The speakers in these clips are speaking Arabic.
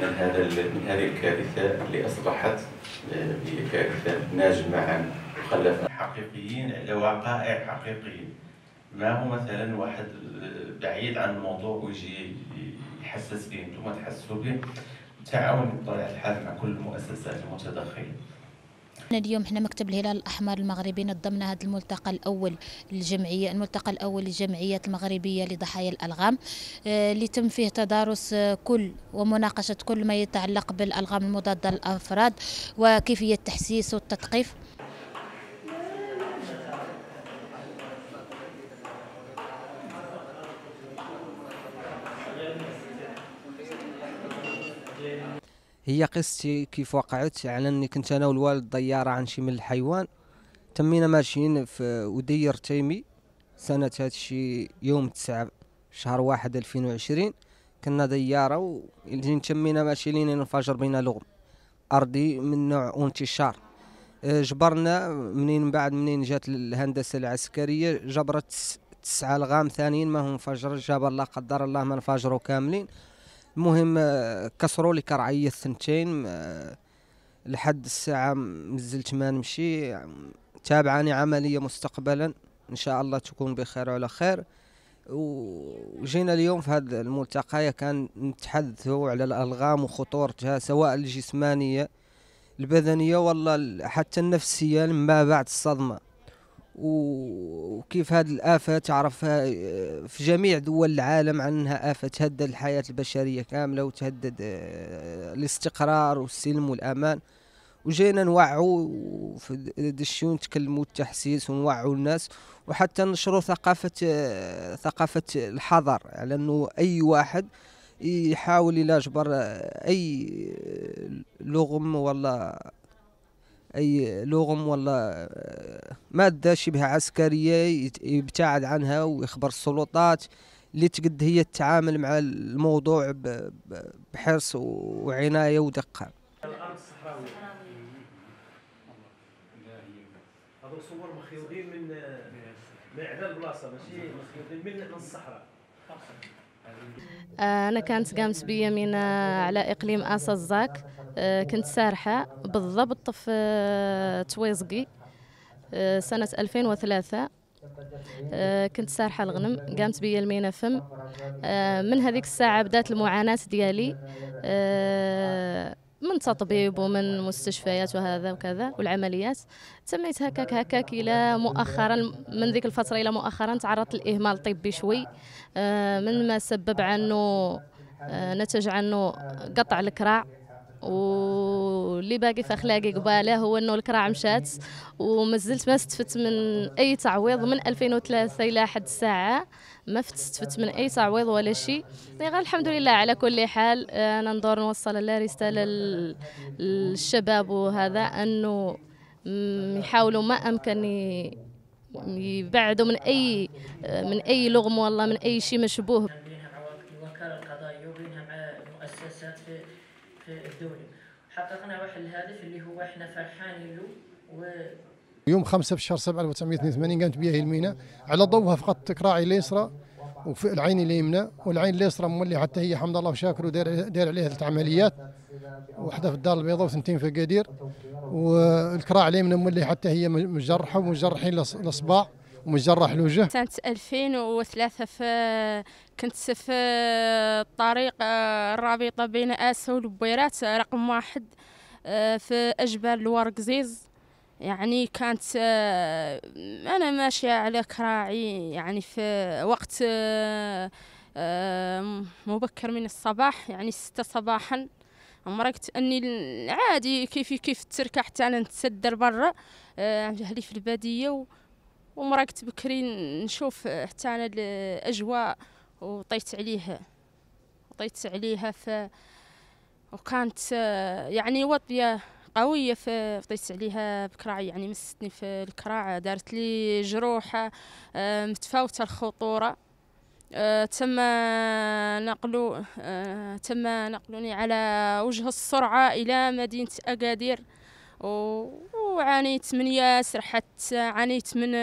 من هذا من هذه الكارثه اللي اصبحت بكارثه آه، ناجمه عن مخلفات حقيقيين على وقائع حقيقيه ما هو مثلا واحد آه، بعيد عن الموضوع ويجي يحسس به انتم تحسوا به تعاون بطبيعه الحال مع كل المؤسسات المتدخله اليوم احنا مكتب الهلال الاحمر المغربي نظمنا هذا الملتقى الاول للجمعيه الملتقى الاول للجمعيات المغربيه لضحايا الالغام آه، اللي تم فيه تدارس آه، كل ومناقشه كل ما يتعلق بالالغام المضاده للافراد وكيفيه التحسيس والتثقيف هي قصتي كيف وقعت على اني كنت انا والوالد ضياره عن شي من الحيوان تمينا ماشيين في ودير تيمي سنة هادشي يوم تسعة شهر واحد الفين وعشرين كنا ديارة و تمينا ماشيين لين انفجر بينا لغم أرضي من نوع انتشار أه، جبرنا منين بعد منين جات الهندسة العسكرية جبرت تسعة الغام ثانيين ما هم فجر الجبل لا قدر الله ما انفجروا كاملين المهم آه، كسروا لي كرعيه الثنتين آه، لحد الساعه مازلت ما نمشي تابعاني عمليه مستقبلا ان شاء الله تكون بخير وعلى خير وجينا اليوم في هذا الملتقى كان نتحدثوا على الالغام وخطورتها سواء الجسمانيه البدنيه والله حتى النفسيه ما بعد الصدمه وكيف هذه الآفة تعرف آه، في جميع دول العالم عنها آفة تهدد الحياة البشرية كاملة وتهدد آه، الاستقرار والسلم والأمان وجينا نوعوا في الشيون تكلموا التحسيس ونوعوا الناس وحتى نشروا ثقافة آه، ثقافة الحذر على أنه أي واحد يحاول إلى جبر أي لغم ولا اي لغم ولا ماده شبه عسكريه يبتعد عنها ويخبر السلطات اللي تقد هي تتعامل مع الموضوع بحرص وعنايه ودقه. صور مخيوطين من ماشي مخيوطين من الصحراء. آه، أنا كانت قامت بيا من آه، على إقليم أسازاك آه، كنت سارحة بالضبط في تويزقي سنة 2003 كنت سارحة الغنم قامت بيا المينا فم من هذيك الساعة بدات المعاناة ديالي من تطبيب ومن مستشفيات وهذا وكذا والعمليات تميت هكاك هكاك الى مؤخرا من ذيك الفتره الى مؤخرا تعرضت لاهمال طبي شوي آه، من ما سبب عنه آه، نتج عنه قطع الكراع و واللي باقي في اخلاقي قباله هو انه الكرة مشات ومازلت ما استفدت من اي تعويض من 2003 الى حد الساعه ما استفدت من اي تعويض ولا شيء غير يعني الحمد لله على كل حال آه، انا ندور نوصل لا رساله للشباب وهذا انه يحاولوا ما امكن يبعدوا من اي آه، من اي لغم والله من اي شيء مشبوه وبينها مع المؤسسات في الدوله حققنا واحد الهدف اللي هو احنا فرحانين له و يوم 5 في شهر 7 1982 قامت بها الميناء على ضوها فقط تكراعي اليسرى وفي العين اليمنى والعين اليسرى مولي حتى هي حمد الله وشاكر وداير داير عليها ثلاث عمليات وحده في الدار البيضاء وثنتين في قدير والكراع اليمنى مولي حتى هي مجرحه ومجرحين الاصبع مجرح الوجه سنة 2003 في كنت في الطريق الرابطة آه، بين آسا والبويرات رقم واحد آه، في أجبال الورقزيز يعني كانت آه، أنا ماشية على كراعي يعني في وقت مبكر من الصباح يعني ستة صباحا مرقت اني عادي كيفي كيف التركه حتى انا نتسدر برا عندي اهلي في الباديه و ومراكت بكري نشوف حتى انا الاجواء وطيت عليه طيت عليها ف وكانت يعني وطيه قويه فطيت عليها بكراع يعني مستني في الكراع دارت لي جروح آه، متفاوته الخطوره آه، تم نقلو آه، تم نقلوني على وجه السرعه الى مدينه اكادير وعانيت من ياسر حتى عانيت من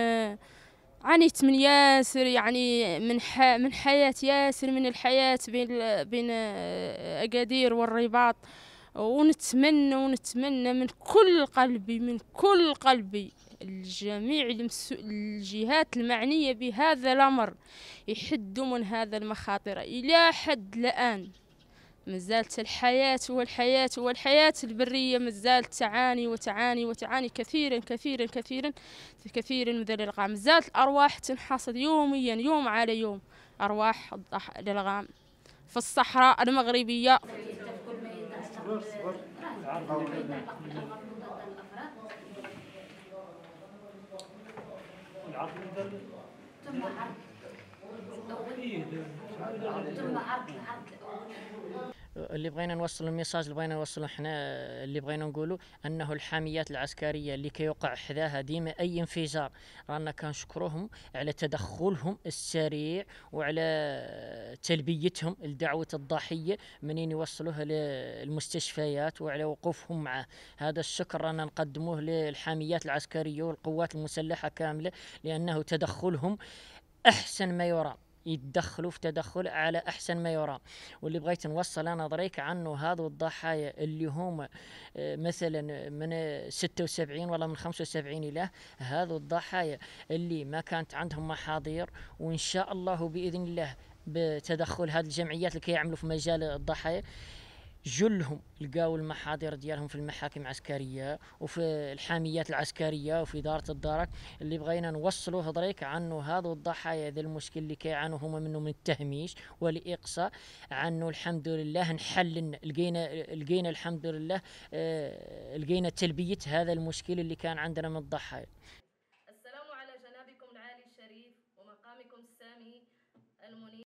عانيت من ياسر يعني من ح... من حياة ياسر من الحياة بين بين أكادير آه، والرباط ونتمنى ونتمنى من كل قلبي من كل قلبي الجميع المسو... الجهات المعنية بهذا الأمر يحدوا من هذا المخاطر إلى حد الآن مازالت الحياة والحياة والحياة البرية مازالت تعاني وتعاني وتعاني كثيرا كثيرا كثيرا في كثير من الألغام مازالت الأرواح تنحصد يوميا يوم على يوم أرواح الألغام في الصحراء المغربية ثم عرض ثم عرض العرض اللي بغينا نوصل الميساج اللي بغينا نوصله احنا اللي بغينا نقوله انه الحاميات العسكريه اللي كيوقع حذاها ديما اي انفجار رانا كنشكروهم على تدخلهم السريع وعلى تلبيتهم لدعوه الضحيه منين يوصلوها للمستشفيات وعلى وقوفهم معه هذا الشكر رانا نقدموه للحاميات العسكريه والقوات المسلحه كامله لانه تدخلهم احسن ما يرام يتدخلوا في تدخل على احسن ما يرام واللي بغيت نوصل انا ضريك عنه هذو الضحايا اللي هم آه، مثلا من 76 ولا من 75 الى هذو الضحايا اللي ما كانت عندهم محاضير وان شاء الله باذن الله بتدخل هذه الجمعيات اللي كيعملوا في مجال الضحايا جلهم لقاو المحاضر ديالهم في المحاكم العسكريه وفي الحاميات العسكريه وفي اداره الدرك اللي بغينا نوصلوا هضريك عنه هذا الضحايا هذا المشكل اللي كيعانوا هما منه من التهميش والاقصاء عنه الحمد لله نحل لقينا لقينا الحمد لله آه، لقينا تلبيه هذا المشكل اللي كان عندنا من الضحايا السلام على جنابكم العالي الشريف ومقامكم السامي المنير